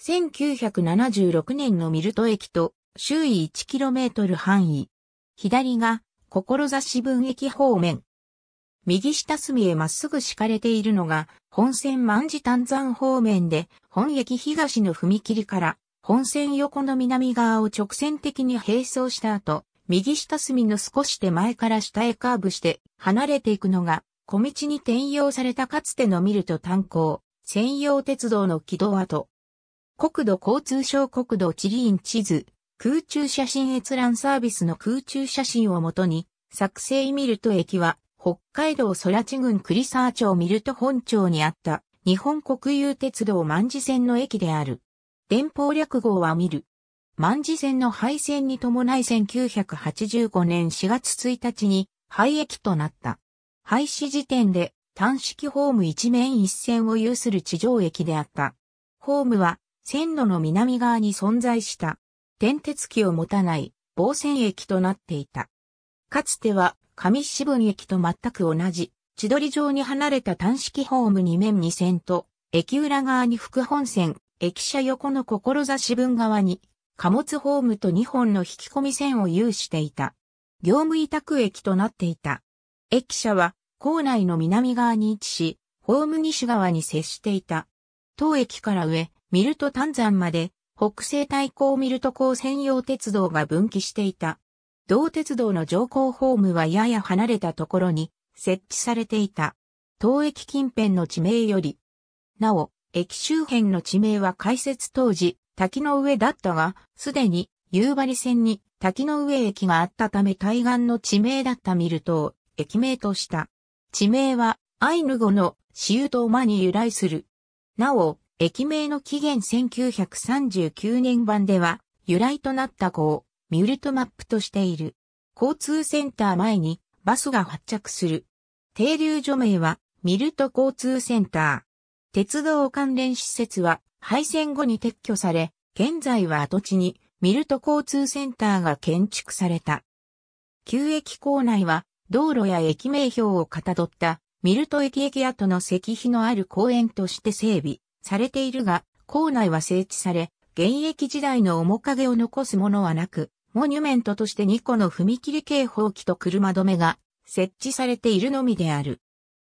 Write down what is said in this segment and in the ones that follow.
1976年のミルト駅と周囲 1km 範囲。左が、志分駅方面。右下隅へまっすぐ敷かれているのが、本線万字丹山方面で、本駅東の踏切から、本線横の南側を直線的に並走した後、右下隅の少し手前から下へカーブして離れていくのが、小道に転用されたかつてのミルト炭鉱、専用鉄道の軌道跡。国土交通省国土地理院地図、空中写真閲覧サービスの空中写真をもとに、作成ミルト駅は、北海道空地郡栗沢町ミルト本町にあった、日本国有鉄道万事線の駅である。電報略号はミル。万事線の廃線に伴い1985年4月1日に廃駅となった。廃止時点で単式ホーム一面一線を有する地上駅であった。ホームは線路の南側に存在した、電鉄機を持たない防線駅となっていた。かつては上四分駅と全く同じ、千鳥城に離れた単式ホーム2面2線と、駅裏側に副本線、駅舎横の志分側に、貨物ホームと2本の引き込み線を有していた。業務委託駅となっていた。駅舎は、構内の南側に位置し、ホーム西側に接していた。当駅から上、ミルト丹山まで北西対向ミルト港専用鉄道が分岐していた。同鉄道の乗降ホームはやや離れたところに設置されていた。当駅近辺の地名より。なお、駅周辺の地名は開設当時、滝の上だったが、すでに夕張線に滝の上駅があったため対岸の地名だったミルトを駅名とした。地名はアイヌ語のシウトーマに由来する。なお、駅名の紀元1939年版では、由来となった号、ミュルトマップとしている。交通センター前にバスが発着する。停留所名はミルト交通センター。鉄道関連施設は廃線後に撤去され、現在は跡地にミルト交通センターが建築された。旧駅構内は道路や駅名標をかたどったミルト駅駅跡の石碑のある公園として整備。されているが、校内は整地され、現役時代の面影を残すものはなく、モニュメントとして2個の踏切警報器と車止めが設置されているのみである。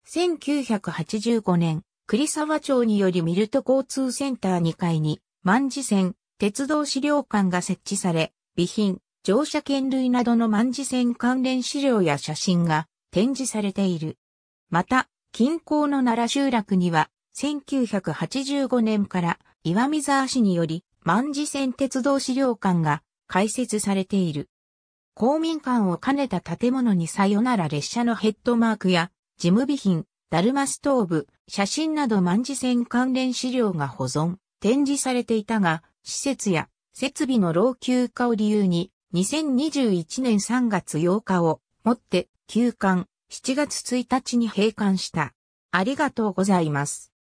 1985年、栗沢町によりミルト交通センター2階に、万事線、鉄道資料館が設置され、備品、乗車券類などの万事線関連資料や写真が展示されている。また、近郊の奈良集落には、1985年から岩見沢市により万事線鉄道資料館が開設されている。公民館を兼ねた建物にさよなら列車のヘッドマークや事務備品、ダルマストーブ、写真など万事線関連資料が保存、展示されていたが、施設や設備の老朽化を理由に2021年3月8日をもって休館7月1日に閉館した。ありがとうございます。